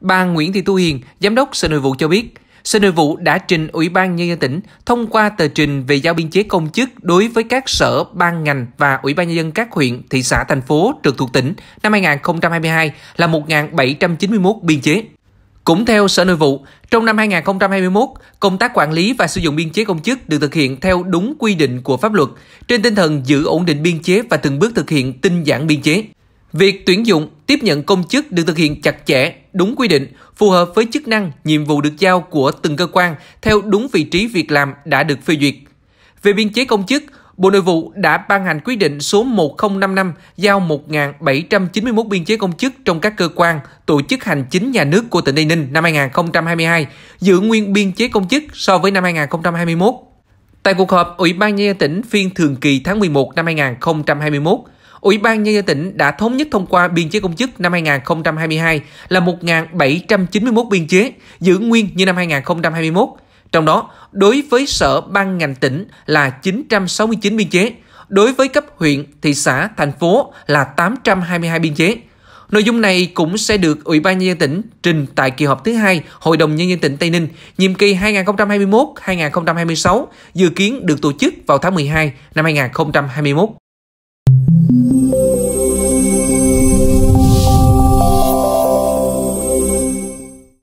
Bà Nguyễn Thị Tu Hiền, Giám đốc Sở Nội vụ cho biết, Sở Nội vụ đã trình Ủy ban Nhân dân tỉnh thông qua tờ trình về giao biên chế công chức đối với các sở, ban ngành và Ủy ban Nhân dân các huyện, thị xã, thành phố trực thuộc tỉnh năm 2022 là 1.791 biên chế. Cũng theo Sở Nội vụ, trong năm 2021, công tác quản lý và sử dụng biên chế công chức được thực hiện theo đúng quy định của pháp luật, trên tinh thần giữ ổn định biên chế và từng bước thực hiện tinh giản biên chế. Việc tuyển dụng, tiếp nhận công chức được thực hiện chặt chẽ, đúng quy định, phù hợp với chức năng, nhiệm vụ được giao của từng cơ quan theo đúng vị trí việc làm đã được phê duyệt. Về biên chế công chức, Bộ Nội vụ đã ban hành quyết định số 1055 giao 1.791 biên chế công chức trong các cơ quan, tổ chức hành chính nhà nước của tỉnh Tây Ninh năm 2022, giữ nguyên biên chế công chức so với năm 2021. Tại cuộc họp Ủy ban Nhân dân tỉnh phiên thường kỳ tháng 11 năm 2021, Ủy ban Nhân dân tỉnh đã thống nhất thông qua biên chế công chức năm 2022 là 1.791 biên chế, giữ nguyên như năm 2021. Trong đó, đối với sở ban ngành tỉnh là 969 biên chế, đối với cấp huyện, thị xã, thành phố là 822 biên chế. Nội dung này cũng sẽ được Ủy ban Nhân dân tỉnh trình tại kỳ họp thứ hai Hội đồng Nhân dân tỉnh Tây Ninh, nhiệm kỳ 2021-2026, dự kiến được tổ chức vào tháng 12 năm 2021.